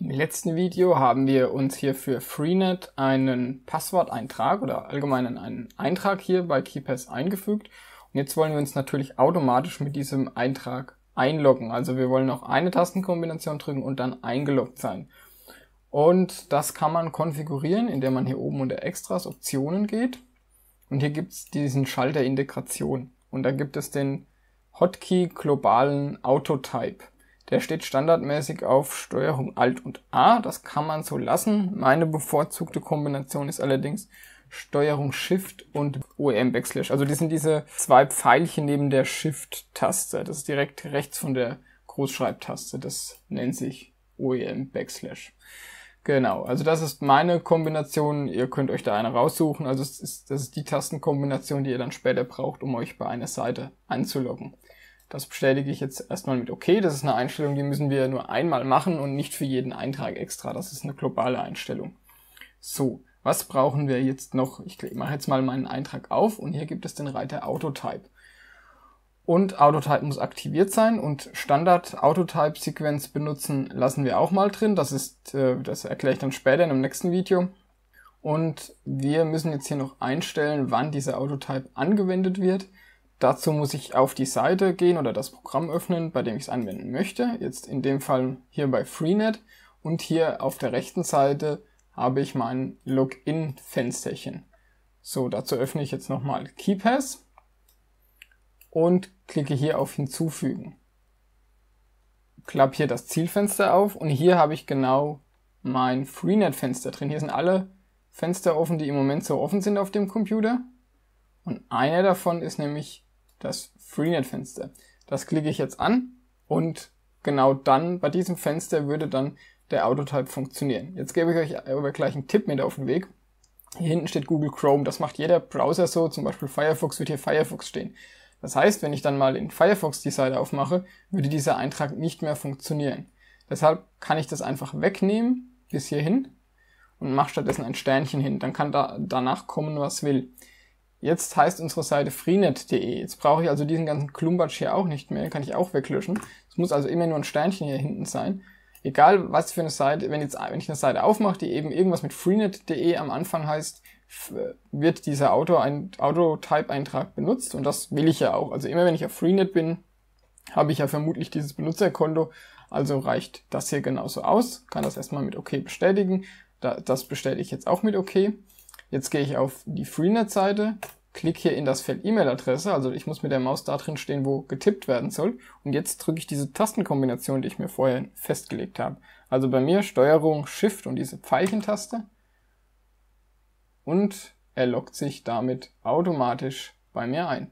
Im letzten Video haben wir uns hier für Freenet einen Passworteintrag oder allgemein einen Eintrag hier bei KeyPass eingefügt. Und jetzt wollen wir uns natürlich automatisch mit diesem Eintrag einloggen. Also wir wollen noch eine Tastenkombination drücken und dann eingeloggt sein. Und das kann man konfigurieren, indem man hier oben unter Extras Optionen geht. Und hier gibt es diesen Schalter Integration. Und da gibt es den Hotkey globalen Autotype. Der steht standardmäßig auf Steuerung Alt und A. Das kann man so lassen. Meine bevorzugte Kombination ist allerdings Steuerung Shift und OEM Backslash. Also die sind diese zwei Pfeilchen neben der Shift-Taste. Das ist direkt rechts von der Großschreibtaste. Das nennt sich OEM Backslash. Genau, also das ist meine Kombination. Ihr könnt euch da eine raussuchen. Also das ist, das ist die Tastenkombination, die ihr dann später braucht, um euch bei einer Seite anzuloggen. Das bestätige ich jetzt erstmal mit okay. Das ist eine Einstellung, die müssen wir nur einmal machen und nicht für jeden Eintrag extra. Das ist eine globale Einstellung. So, was brauchen wir jetzt noch? Ich mache jetzt mal meinen Eintrag auf und hier gibt es den Reiter Autotype. Und Autotype muss aktiviert sein und Standard Autotype Sequenz benutzen lassen wir auch mal drin. Das ist, äh, das erkläre ich dann später in einem nächsten Video. Und wir müssen jetzt hier noch einstellen, wann dieser Autotype angewendet wird. Dazu muss ich auf die Seite gehen oder das Programm öffnen, bei dem ich es anwenden möchte. Jetzt in dem Fall hier bei Freenet und hier auf der rechten Seite habe ich mein Login-Fensterchen. So, dazu öffne ich jetzt nochmal KeyPass und klicke hier auf Hinzufügen. Klappe hier das Zielfenster auf und hier habe ich genau mein Freenet-Fenster drin. Hier sind alle Fenster offen, die im Moment so offen sind auf dem Computer. Und einer davon ist nämlich das Freenet-Fenster. Das klicke ich jetzt an und genau dann, bei diesem Fenster würde dann der Autotype funktionieren. Jetzt gebe ich euch aber gleich einen Tipp mit auf den Weg. Hier hinten steht Google Chrome. Das macht jeder Browser so. Zum Beispiel Firefox wird hier Firefox stehen. Das heißt, wenn ich dann mal in Firefox die Seite aufmache, würde dieser Eintrag nicht mehr funktionieren. Deshalb kann ich das einfach wegnehmen bis hierhin und mache stattdessen ein Sternchen hin. Dann kann da danach kommen, was will. Jetzt heißt unsere Seite freenet.de. Jetzt brauche ich also diesen ganzen Klumbatsch hier auch nicht mehr, kann ich auch weglöschen. Es muss also immer nur ein Sternchen hier hinten sein. Egal was für eine Seite, wenn, jetzt, wenn ich eine Seite aufmache, die eben irgendwas mit freenet.de am Anfang heißt, äh, wird dieser Auto-Type-Eintrag benutzt und das will ich ja auch. Also immer wenn ich auf freenet bin, habe ich ja vermutlich dieses Benutzerkonto, also reicht das hier genauso aus. Kann das erstmal mit OK bestätigen. das bestätige ich jetzt auch mit OK. Jetzt gehe ich auf die Freenet-Seite, klicke hier in das Feld E-Mail-Adresse, also ich muss mit der Maus da drin stehen, wo getippt werden soll. Und jetzt drücke ich diese Tastenkombination, die ich mir vorher festgelegt habe. Also bei mir Steuerung, Shift und diese Pfeilchentaste. Und er lockt sich damit automatisch bei mir ein.